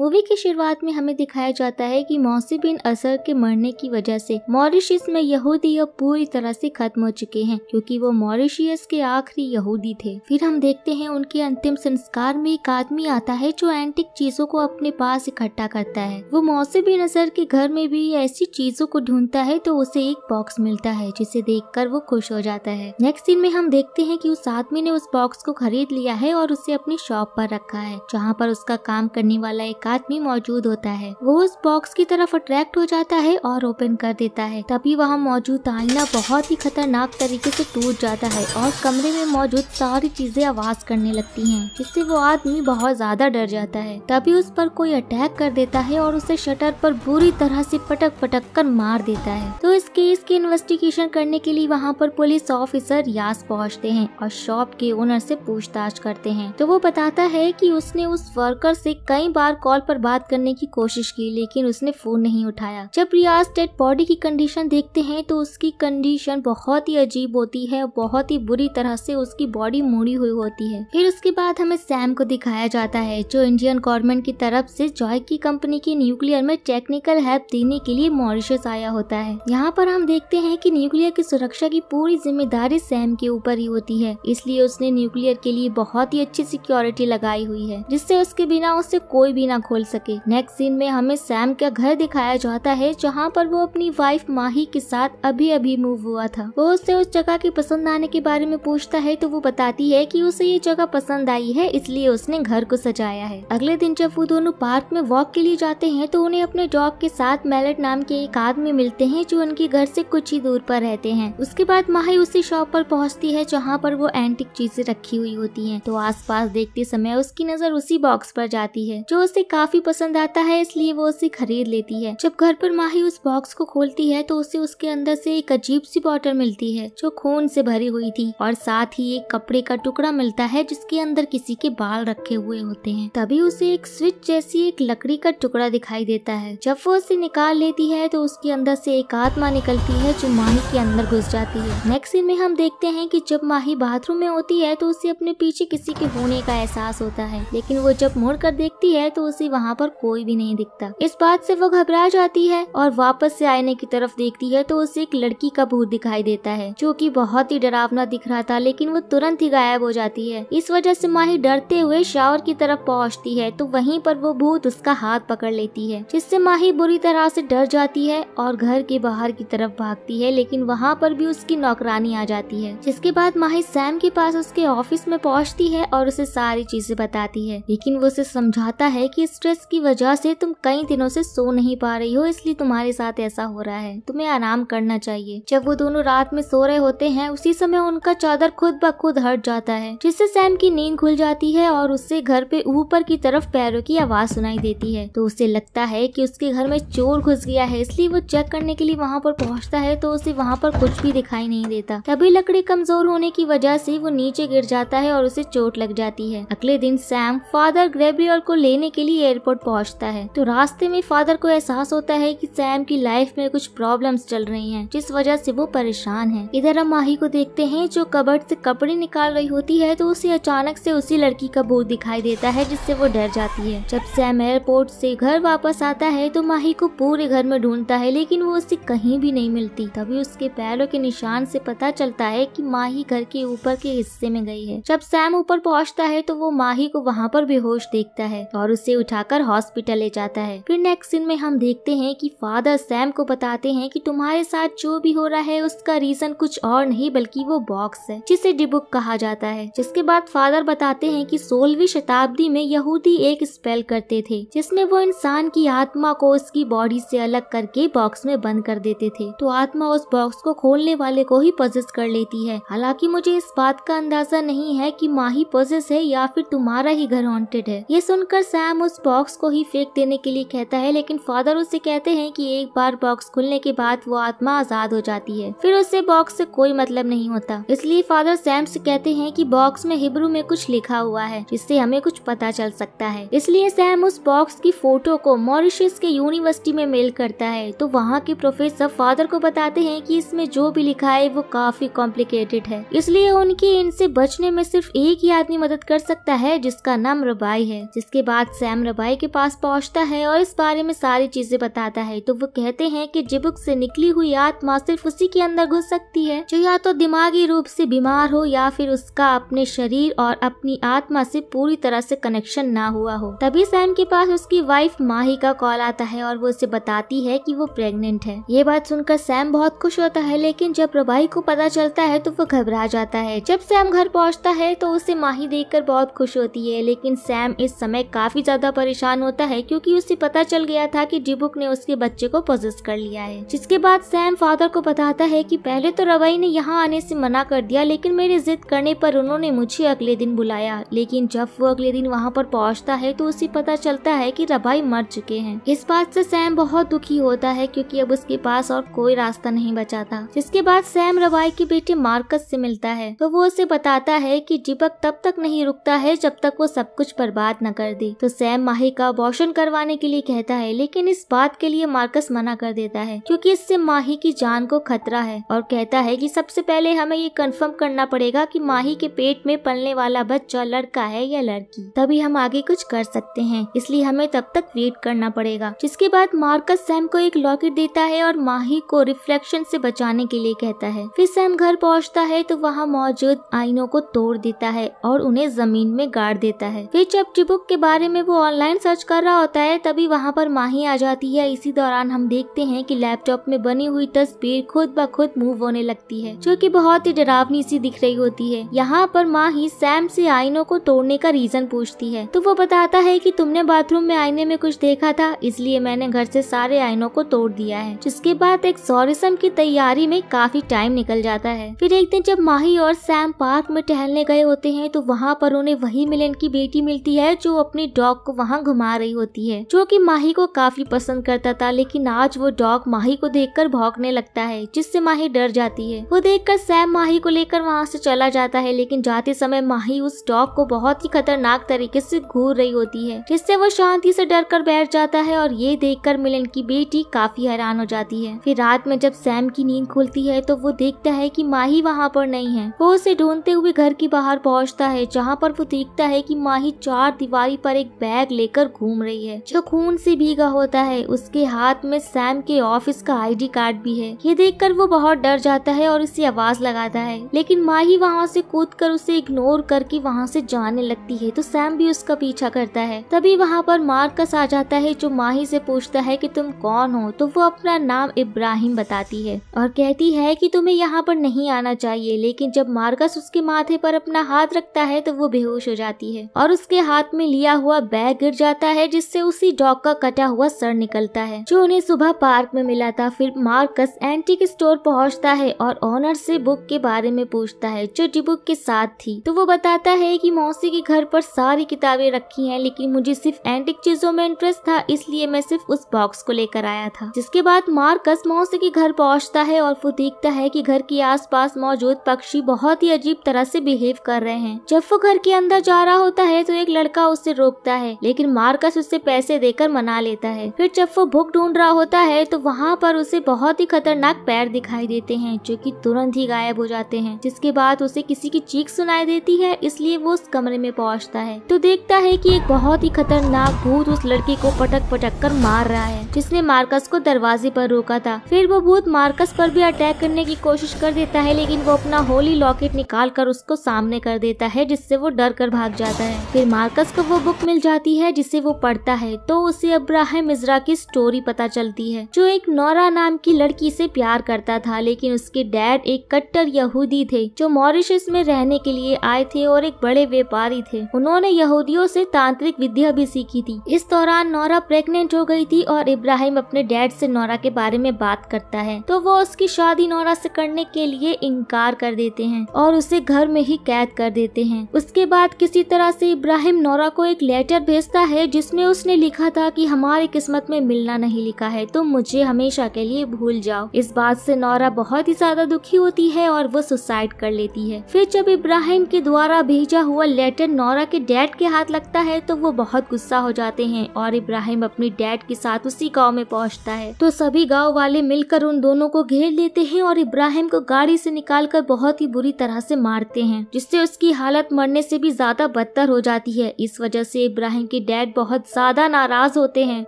Movie की शुरुआत में हमें दिखाया जाता है कि मौसी बिन असर के मरने की वजह से मॉरिशियस में यहूदी अब पूरी तरह से खत्म हो चुके हैं क्योंकि वो मॉरिशियस के आखिरी यहूदी थे फिर हम देखते हैं उनके अंतिम संस्कार में एक आदमी आता है जो एंटिक चीजों को अपने पास इकट्ठा करता है वो मौसी बिन असर के घर में भी ऐसी चीजों को ढूंढता है तो उसे एक बॉक्स मिलता है जिसे देख वो खुश हो जाता है नेक्स्ट सीन में हम देखते हैं की उस आदमी ने उस बॉक्स को खरीद लिया है और उसे अपनी शॉप पर रखा है जहाँ पर उसका काम करने वाला एक आदमी मौजूद होता है वो उस बॉक्स की तरफ अट्रैक्ट हो जाता है और ओपन कर देता है तभी वहाँ मौजूद आईना बहुत ही खतरनाक तरीके से टूट जाता है और कमरे में मौजूद सारी चीजें आवाज करने लगती हैं जिससे वो आदमी बहुत ज्यादा डर जाता है तभी उस पर कोई अटैक कर देता है और उसे शटर पर बुरी तरह से पटक पटक कर मार देता है तो इस केस की इन्वेस्टिगेशन करने के लिए वहाँ पर पुलिस ऑफिसर यास पहुँचते हैं और शॉप के ओनर से पूछताछ करते हैं तो वो बताता है कि उसने उस वर्कर से कई बार कॉल कॉल पर बात करने की कोशिश की लेकिन उसने फोन नहीं उठाया जब रियाज डेड बॉडी की कंडीशन देखते हैं तो उसकी कंडीशन बहुत ही अजीब होती है बहुत ही बुरी तरह से उसकी बॉडी मुड़ी हुई होती है फिर उसके बाद हमें सैम को दिखाया जाता है जो इंडियन गवर्नमेंट की तरफ से जॉय की कंपनी की न्यूक्लियर में टेक्निकल हेल्प देने के लिए मॉरिशस आया होता है यहाँ पर हम देखते हैं कि न्यूक्लियर की सुरक्षा की पूरी जिम्मेदारी सैम के ऊपर ही होती है इसलिए उसने न्यूक्लियर के लिए बहुत ही अच्छी सिक्योरिटी लगाई हुई है जिससे उसके बिना उससे कोई भी ना खोल सके नेक्स्ट सीन में हमें सैम का घर दिखाया जाता है जहाँ पर वो अपनी वाइफ माही के साथ अभी अभी मूव हुआ था वो उससे उस जगह के पसंद आने के बारे में पूछता है तो वो बताती है कि उसे ये जगह पसंद आई है इसलिए उसने घर को सजाया है अगले दिन जब वो दोनों पार्क में वॉक के लिए जाते हैं तो उन्हें अपने डॉग के साथ मैलेट नाम के एक आदमी मिलते हैं जो उनके घर से कुछ ही दूर पर रहते हैं उसके बाद माही उसी शॉप पर पहुंचती है जहाँ पर वो एंटिक चीजें रखी हुई होती हैं तो आसपास देखते समय उसकी नजर उसी बॉक्स पर जाती है जो उसे काफी पसंद आता है इसलिए वो उसे खरीद लेती है जब घर पर माही उस बॉक्स को खोलती है तो उसे उसके अंदर से एक अजीब सी बॉटल मिलती है जो खून से भरी हुई थी और साथ ही एक कपड़े का टुकड़ा मिलता है जिसके अंदर किसी के बाल रखे हुए होते हैं तभी उसे एक स्विच जैसी एक लकड़ी का टुकड़ा दिखाई देता है जब वो उसे निकाल लेती है तो उसके अंदर से एक आत्मा निकलती है जो माही के अंदर घुस जाती है नेक्स्ट सीन में हम देखते हैं कि जब माही बाथरूम में होती है तो उसे अपने पीछे किसी के होने का एहसास होता है लेकिन वो जब मुड़ कर देखती है तो उसे से वहाँ पर कोई भी नहीं दिखता इस बात से वो घबरा जाती है और वापस से आईने की तरफ देखती है तो उसे एक लड़की का भूत दिखाई देता है जो की बहुत ही डरावना दिख रहा था लेकिन वो तुरंत ही गायब हो जाती है इस वजह से माही डरते हुए शावर की तरफ पहुँचती है तो वहीं पर वो भूत उसका हाथ पकड़ लेती है जिससे माही बुरी तरह से डर जाती है और घर के बाहर की तरफ भागती है लेकिन वहाँ पर भी उसकी नौकरानी आ जाती है जिसके बाद माही सैम के पास उसके ऑफिस में पहुँचती है और उसे सारी चीजें बताती है लेकिन वो उसे समझाता है कि स्ट्रेस की वजह से तुम कई दिनों से सो नहीं पा रही हो इसलिए तुम्हारे साथ ऐसा हो रहा है तुम्हें आराम करना चाहिए जब वो दोनों रात में सो रहे होते हैं उसी समय उनका चादर खुद ब खुद हट जाता है जिससे सैम की नींद खुल जाती है और उससे घर पे ऊपर की तरफ पैरों की आवाज सुनाई देती है तो उसे लगता है की उसके घर में चोर घुस गया है इसलिए वो चेक करने के लिए वहाँ पर पहुँचता है तो उसे वहाँ पर कुछ भी दिखाई नहीं देता तभी लकड़ी कमजोर होने की वजह से वो नीचे गिर जाता है और उसे चोट लग जाती है अगले दिन सैम फादर ग्रेबियर को लेने के लिए ही एयरपोर्ट पहुंचता है तो रास्ते में फादर को एहसास होता है कि सैम की लाइफ में कुछ प्रॉब्लम्स चल रही हैं जिस वजह से वो परेशान है इधर हम माही को देखते हैं जो कबर्ड से कपड़े निकाल रही होती है तो उसे अचानक से उसी लड़की का भूत दिखाई देता है जिससे वो डर जाती है जब सैम एयरपोर्ट से घर वापस आता है तो माही को पूरे घर में ढूंढता है लेकिन वो उसे कहीं भी नहीं मिलती तभी उसके पैरों के निशान से पता चलता है कि माही घर के ऊपर के हिस्से में गई है जब सैम ऊपर पहुंचता है तो वो माही को वहाँ पर बेहोश देखता है और उसे उठाकर हॉस्पिटल ले जाता है फिर नेक्स्ट सीन में हम देखते हैं कि फादर सैम को बताते हैं कि तुम्हारे साथ जो भी हो रहा है उसका रीजन कुछ और नहीं बल्कि वो बॉक्स है जिसे डिबुक कहा जाता है जिसके बाद फादर बताते हैं की सोलहवीं शताब्दी में यहूदी एक स्पेल करते थे जिसमे वो इंसान की आत्मा को उसकी बॉडी ऐसी अलग करके बॉक्स में बंद कर देते थे तो आत्मा उस बॉक्स को खोलने वाले को ही पजेस कर लेती है हालांकि मुझे इस बात का अंदाजा नहीं है कि माँ ही है या फिर तुम्हारा ही घर हॉन्टेड है ये सुनकर सैम उस उस बॉक्स को ही फेंक देने के लिए कहता है लेकिन फादर उससे कहते हैं कि एक बार बॉक्स खुलने के बाद वो आत्मा आजाद हो जाती है फिर उससे बॉक्स से कोई मतलब नहीं होता इसलिए फादर सैम से कहते हैं कि बॉक्स में हिब्रू में कुछ लिखा हुआ है जिससे हमें कुछ पता चल सकता है इसलिए सैम उस बॉक्स की फोटो को मॉरिशस के यूनिवर्सिटी में मेल करता है तो वहाँ के प्रोफेसर फादर को बताते हैं की इसमें जो भी लिखा है वो काफी कॉम्प्लिकेटेड है इसलिए उनकी इनसे बचने में सिर्फ एक ही आदमी मदद कर सकता है जिसका नाम रबाई है जिसके बाद सैम रबाई के पास पहुंचता है और इस बारे में सारी चीजें बताता है तो वो कहते हैं कि जिबुक से निकली हुई आत्मा सिर्फ उसी के अंदर घुस सकती है जो या तो दिमागी रूप से बीमार हो या फिर उसका अपने शरीर और अपनी आत्मा से पूरी तरह से कनेक्शन ना हुआ हो तभी सैम के पास उसकी वाइफ माही का कॉल आता है और वो उसे बताती है की वो प्रेगनेंट है ये बात सुनकर सैम बहुत खुश होता है लेकिन जब रबाई को पता चलता है तो वो घबरा जाता है जब सैम घर पहुँचता है तो उसे माही देख बहुत खुश होती है लेकिन सैम इस समय काफी ज्यादा परेशान होता है क्योंकि उसे पता चल गया था कि डिबुक ने उसके बच्चे को पोजेस कर लिया है जिसके बाद सैम फादर को बताता है कि पहले तो रवई ने यहाँ आने से मना कर दिया लेकिन मेरी जिद करने पर उन्होंने मुझे अगले दिन बुलाया लेकिन जब वो अगले दिन वहाँ पर पहुँचता है तो उसे पता चलता है की रबाई मर चुके हैं इस बात ऐसी सैम बहुत दुखी होता है क्यूँकी अब उसके पास और कोई रास्ता नहीं बचा था जिसके बाद सैम रवाई के बेटे मार्कस ऐसी मिलता है तो वो उसे बताता है की डिबक तब तक नहीं रुकता है जब तक वो सब कुछ बर्बाद न कर दे तो सैम माही का अबॉर्शन करवाने के लिए कहता है लेकिन इस बात के लिए मार्कस मना कर देता है क्योंकि इससे माही की जान को खतरा है और कहता है कि सबसे पहले हमें ये कंफर्म करना पड़ेगा कि माही के पेट में पलने वाला बच्चा लड़का है या लड़की तभी हम आगे कुछ कर सकते हैं इसलिए हमें तब तक वेट करना पड़ेगा जिसके बाद मार्कस सैम को एक लॉकेट देता है और माही को रिफ्लेक्शन से बचाने के लिए कहता है फिर सैम घर पहुँचता है तो वहाँ मौजूद आईनों को तोड़ देता है और उन्हें जमीन में गाड़ देता है फिर जब चिबुक के बारे में वो ऑनलाइन ऑनलाइन सर्च कर रहा होता है तभी वहाँ पर माही आ जाती है इसी दौरान हम देखते हैं कि लैपटॉप में बनी हुई तस्वीर खुद ब खुद मूव होने लगती है जो कि बहुत ही डरावनी सी दिख रही होती है यहाँ पर माही सैम से आईनों को तोड़ने का रीजन पूछती है तो वो बताता है की तुमने बाथरूम में आईने में कुछ देखा था इसलिए मैंने घर से सारे आईनों को तोड़ दिया है जिसके बाद एक सोरिसम की तैयारी में काफी टाइम निकल जाता है फिर एक दिन जब माही और सैम पार्क में टहलने गए होते हैं तो वहाँ पर उन्हें वही मिलन की बेटी मिलती है जो अपने डॉग को वहाँ घुमा रही होती है जो कि माही को काफी पसंद करता था लेकिन आज वो डॉग माही को देखकर भौंकने लगता है जिससे माही डर जाती है वो देखकर सैम माही को लेकर वहाँ से चला जाता है लेकिन जाते समय माही उस डॉग को बहुत ही खतरनाक तरीके से घूर रही होती है जिससे वो शांति से डर कर बैठ जाता है और ये देखकर मिलन की बेटी काफी हैरान हो जाती है फिर रात में जब सैम की नींद खुलती है तो वो देखता है कि माही वहाँ पर नहीं है वो उसे ढूंढते हुए घर के बाहर पहुँचता है जहाँ पर वो देखता है की माही चार दीवारी पर एक बैग बैग लेकर घूम रही है जो खून से भीगा होता है उसके हाथ में सैम के ऑफिस का आईडी कार्ड भी है ये देखकर वो बहुत डर जाता है और उसे आवाज लगाता है लेकिन माही वहाँ से कूद कर उसे इग्नोर करके वहाँ से जाने लगती है तो सैम भी उसका पीछा करता है तभी वहाँ पर मार्कस आ जाता है जो माही से पूछता है की तुम कौन हो तो वो अपना नाम इब्राहिम बताती है और कहती है की तुम्हे यहाँ पर नहीं आना चाहिए लेकिन जब मार्कस उसके माथे पर अपना हाथ रखता है तो वो बेहोश हो जाती है और उसके हाथ में लिया हुआ बैग गिर जाता है जिससे उसी डॉग का कटा हुआ सर निकलता है जो उन्हें सुबह पार्क में मिला था फिर मार्कस एंटिक स्टोर पहुंचता है और ऑनर से बुक के बारे में पूछता है जो डिबुक के साथ थी तो वो बताता है कि मौसी के घर पर सारी किताबें रखी हैं लेकिन मुझे सिर्फ एंटिक चीजों में इंटरेस्ट था इसलिए मैं सिर्फ उस बॉक्स को लेकर आया था जिसके बाद मार्कस मौसी के घर पहुँचता है और वो देखता है की घर के आस मौजूद पक्षी बहुत ही अजीब तरह से बिहेव कर रहे हैं जब वो घर के अंदर जा रहा होता है तो एक लड़का उसे रोकता है लेकिन मार्कस उससे पैसे देकर मना लेता है फिर जब वो भूख ढूंढ रहा होता है तो वहाँ पर उसे बहुत ही खतरनाक पैर दिखाई देते हैं जो की तुरंत ही गायब हो जाते हैं जिसके बाद उसे किसी की चीख सुनाई देती है इसलिए वो उस कमरे में पहुँचता है तो देखता है की एक बहुत ही खतरनाक भूत उस लड़की को पटक पटक कर मार रहा है जिसने मार्कस को दरवाजे पर रोका था फिर वो भूत मार्कस पर भी अटैक करने की कोशिश कर देता है लेकिन वो अपना होली लॉकेट निकाल कर उसको सामने कर देता है जिससे वो डर कर भाग जाता है फिर मार्कस को वो बुक मिल जाती होती है जिसे वो पढ़ता है तो उसे अब्राहम मिजरा की स्टोरी पता चलती है जो एक नौरा नाम की लड़की से प्यार करता था लेकिन उसके डैड एक कट्टर यहूदी थे जो मॉरिशस में रहने के लिए आए थे और एक बड़े व्यापारी थे उन्होंने यहूदियों से तांत्रिक विद्या भी सीखी थी इस दौरान नौरा प्रेग्नेंट हो गई थी और इब्राहिम अपने डैड से नौरा के बारे में बात करता है तो वो उसकी शादी नौरा से करने के लिए इनकार कर देते हैं और उसे घर में ही कैद कर देते हैं उसके बाद किसी तरह से इब्राहिम नौरा को एक लेटर भेज रिश्ता है जिसमें उसने लिखा था कि हमारी किस्मत में मिलना नहीं लिखा है तुम मुझे हमेशा के लिए भूल जाओ इस बात से नौरा बहुत ही ज्यादा दुखी होती है और वो सुसाइड कर लेती है फिर जब इब्राहिम के द्वारा भेजा हुआ लेटर नौरा के डैड के हाथ लगता है तो वो बहुत गुस्सा हो जाते हैं और इब्राहिम अपने डैड के साथ उसी गाँव में पहुँचता है तो सभी गाँव वाले मिलकर उन दोनों को घेर लेते हैं और इब्राहिम को गाड़ी से निकालकर बहुत ही बुरी तरह से मारते हैं जिससे उसकी हालत मरने से भी ज्यादा बदतर हो जाती है इस वजह से इब्राहिम के उसके डैड बहुत ज्यादा नाराज होते हैं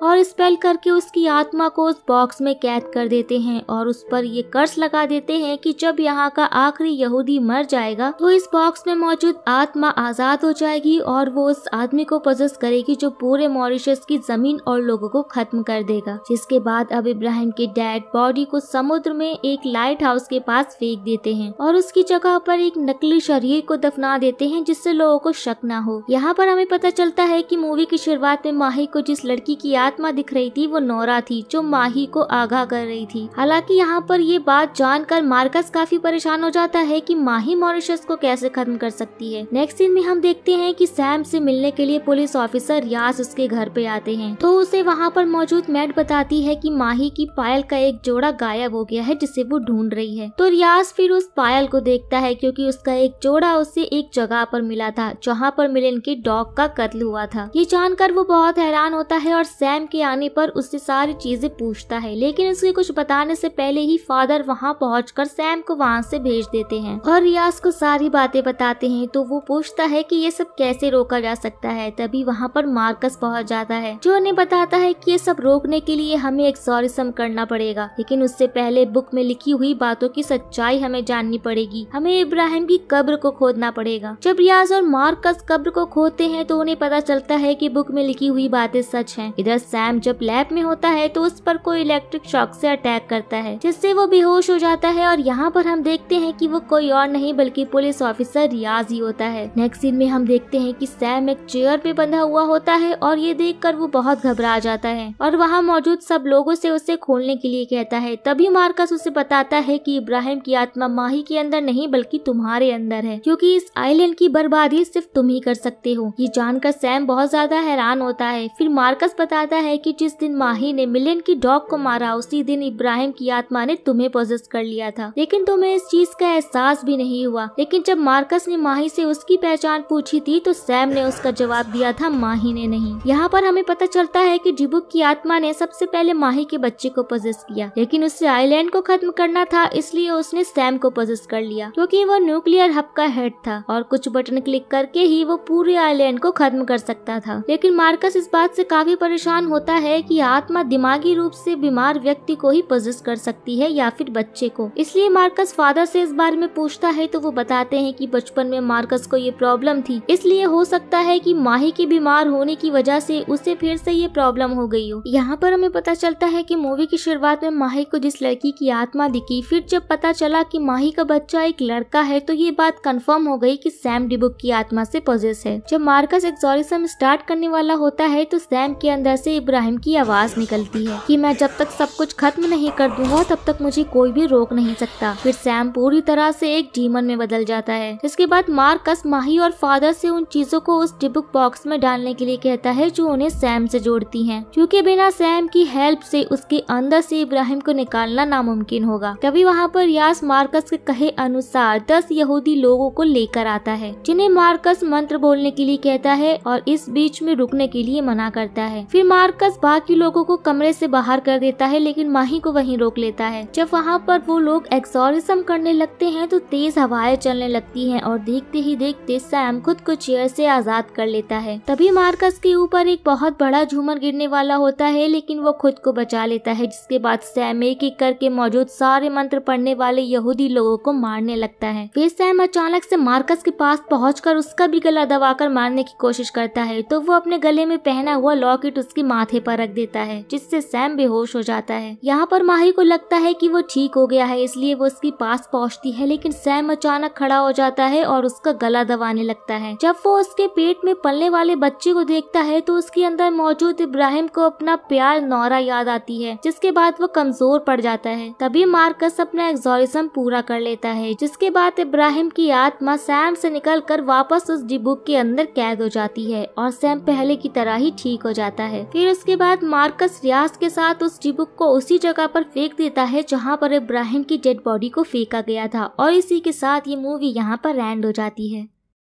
और स्पेल करके उसकी आत्मा को उस बॉक्स में कैद कर देते हैं और उस पर ये कर्ज लगा देते हैं कि जब यहाँ का आखिरी यहूदी मर जाएगा तो इस बॉक्स में मौजूद आत्मा आजाद हो जाएगी और वो उस आदमी को पजस करेगी जो पूरे मॉरिशस की जमीन और लोगों को खत्म कर देगा जिसके बाद अब इब्राहिम के डैड बॉडी को समुद्र में एक लाइट हाउस के पास फेंक देते हैं और उसकी जगह पर एक नकली शरीर को दफना देते हैं जिससे लोगों को शक ना हो यहाँ पर हमें पता चलता है कि मूवी मूवी की शुरुआत में माही को जिस लड़की की आत्मा दिख रही थी वो नौरा थी जो माही को आगाह कर रही थी हालांकि यहाँ पर ये बात जानकर मार्कस काफी परेशान हो जाता है कि माही मॉरिशस को कैसे खत्म कर सकती है नेक्स्ट सीन में हम देखते हैं कि सैम से मिलने के लिए पुलिस ऑफिसर रियाज उसके घर पे आते हैं तो उसे वहाँ पर मौजूद मैट बताती है की माही की पायल का एक जोड़ा गायब हो गया है जिसे वो ढूंढ रही है तो रियाज फिर उस पायल को देखता है क्यूँकी उसका एक जोड़ा उसे एक जगह पर मिला था जहाँ पर मिलन के डॉग का कत्ल हुआ था ये जानकर वो बहुत हैरान होता है और सैम के आने पर उससे सारी चीजें पूछता है लेकिन उसके कुछ बताने से पहले ही फादर वहाँ पहुँच सैम को वहाँ से भेज देते हैं और रियाज को सारी बातें बताते हैं तो वो पूछता है की ये सब कैसे रोका जा सकता है तभी वहाँ पर मार्कस पहुँच जाता है जो उन्हें बताता है की ये सब रोकने के लिए हमें एक्सोरिज्म करना पड़ेगा लेकिन उससे पहले बुक में लिखी हुई बातों की सच्चाई हमें जाननी पड़ेगी हमें इब्राहिम की कब्र को खोदना पड़ेगा जब रियाज और मार्कस कब्र को खोदते हैं तो उन्हें पता चलता है है कि बुक में लिखी हुई बातें सच हैं। इधर सैम जब लैब में होता है तो उस पर कोई इलेक्ट्रिक शॉक से अटैक करता है जिससे वो बेहोश हो जाता है और यहाँ पर हम देखते हैं कि वो कोई और नहीं बल्कि पुलिस ऑफिसर रियाज ही होता है नेक्स्ट सीन में हम देखते हैं की सैम एक चेयर पे बंधा हुआ होता है और ये देख वो बहुत घबरा जाता है और वहाँ मौजूद सब लोगो ऐसी उसे खोलने के लिए कहता है तभी मार्कस उसे बताता है की इब्राहिम की आत्मा माही के अंदर नहीं बल्कि तुम्हारे अंदर है क्यूँकी इस आईलैंड की बर्बादी सिर्फ तुम ही कर सकते हो ये जानकर सैम बहुत ज़्यादा हैरान होता है फिर मार्कस बताता है कि जिस दिन माही ने मिलियन की डॉग को मारा उसी दिन इब्राहिम की आत्मा ने तुम्हें पोजेस कर लिया था लेकिन तुम्हें इस चीज का एहसास भी नहीं हुआ लेकिन जब मार्कस ने माही से उसकी पहचान पूछी थी तो सैम ने उसका जवाब दिया था माही ने नहीं यहाँ पर हमें पता चलता है की जिबुक की आत्मा ने सबसे पहले माही के बच्चे को पोजेस किया लेकिन उससे आईलैंड को खत्म करना था इसलिए उसने सैम को पोजेस कर लिया क्योंकि वो न्यूक्लियर हब का हेड था और कुछ बटन क्लिक करके ही वो पूरे आईलैंड को खत्म कर सकता था था लेकिन मार्कस इस बात से काफी परेशान होता है कि आत्मा दिमागी रूप से बीमार व्यक्ति को ही पजेस कर सकती है या फिर बच्चे को इसलिए मार्कस फादर से इस बारे में पूछता है तो वो बताते हैं कि बचपन में मार्कस को ये प्रॉब्लम थी इसलिए हो सकता है कि माही के बीमार होने की वजह से उसे फिर से ये प्रॉब्लम हो गई हो यहाँ पर हमें पता चलता है कि मूवी की शुरुआत में माही को जिस लड़की की आत्मा दिखी फिर जब पता चला कि माही का बच्चा एक लड़का है तो ये बात कंफर्म हो गई कि सैम डिबुक की आत्मा से पजेस है जब मार्कस एक्सोरिसम स्टार्ट स्टार्ट करने वाला होता है तो सैम के अंदर से इब्राहिम की आवाज निकलती है कि मैं जब तक सब कुछ खत्म नहीं कर दूंगा तब तक मुझे कोई भी रोक नहीं सकता फिर सैम पूरी तरह से एक डीमन में बदल जाता है इसके बाद मार्कस माही और फादर से उन चीजों को उस डिबुक बॉक्स में डालने के लिए कहता है जो उन्हें सैम से जोड़ती है क्यूँकी बिना सैम की हेल्प से उसके अंदर से इब्राहिम को निकालना नामुमकिन होगा तभी वहाँ पर यास मार्कस के कहे अनुसार दस यहूदी लोगों को लेकर आता है जिन्हें मार्कस मंत्र बोलने के लिए कहता है और इस बीच बीच में रुकने के लिए मना करता है फिर मार्कस बाकी लोगों को कमरे से बाहर कर देता है लेकिन माही को वहीं रोक लेता है जब वहाँ पर वो लोग एक्सोरिज्म करने लगते हैं तो तेज हवाएं चलने लगती हैं और देखते ही देखते सैम खुद को चेयर से आजाद कर लेता है तभी मार्कस के ऊपर एक बहुत बड़ा झूमर गिरने वाला होता है लेकिन वो खुद को बचा लेता है जिसके बाद सैम एक एक करके मौजूद सारे मंत्र पढ़ने वाले यहूदी लोगों को मारने लगता है फिर सैम अचानक से मार्कस के पास पहुंचकर उसका भी गला दबाकर मारने की कोशिश करता है तो वो अपने गले में पहना हुआ लॉकेट उसके माथे पर रख देता है जिससे सैम बेहोश हो जाता है यहाँ पर माही को लगता है कि वो ठीक हो गया है इसलिए वो उसके पास पहुँचती है लेकिन सैम अचानक खड़ा हो जाता है और उसका गला दबाने लगता है जब वो उसके पेट में पलने वाले बच्चे को देखता है तो उसके अंदर मौजूद इब्राहिम को अपना प्यार नौरा याद आती है जिसके बाद वो कमजोर पड़ जाता है तभी मार्कस अपना एग्जोरिज्म पूरा कर लेता है जिसके बाद इब्राहिम की आत्मा सैम से निकल कर वापस उस डिबुक के अंदर कैद हो जाती है और सैम पहले की तरह ही ठीक हो जाता है फिर उसके बाद मार्कस रियाज के साथ उस डिबुक को उसी जगह पर फेंक देता है जहाँ पर इब्राहिम की डेड बॉडी को फेंका गया था और इसी के साथ ये मूवी यहाँ पर एंड हो जाती है